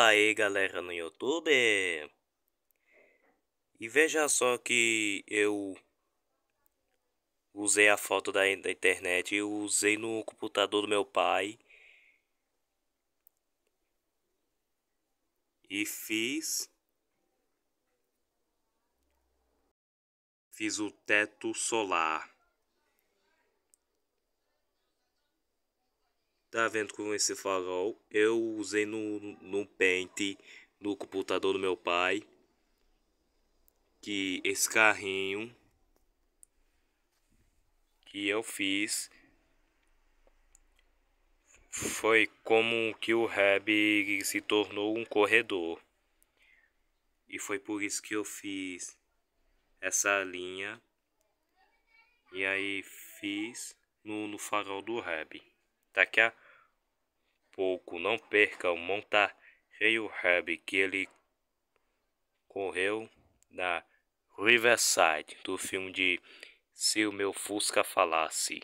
Olá, aí, galera, no YouTube. E veja só que eu usei a foto da, da internet, eu usei no computador do meu pai. E fiz fiz o teto solar. Tá vendo com esse farol? Eu usei no, no pente do computador do meu pai. Que esse carrinho que eu fiz foi como que o Reb se tornou um corredor. E foi por isso que eu fiz essa linha. E aí fiz no, no farol do Reb daqui a pouco não perca o montar Rio Hub que ele correu na Riverside do filme de Se o meu Fusca Falasse.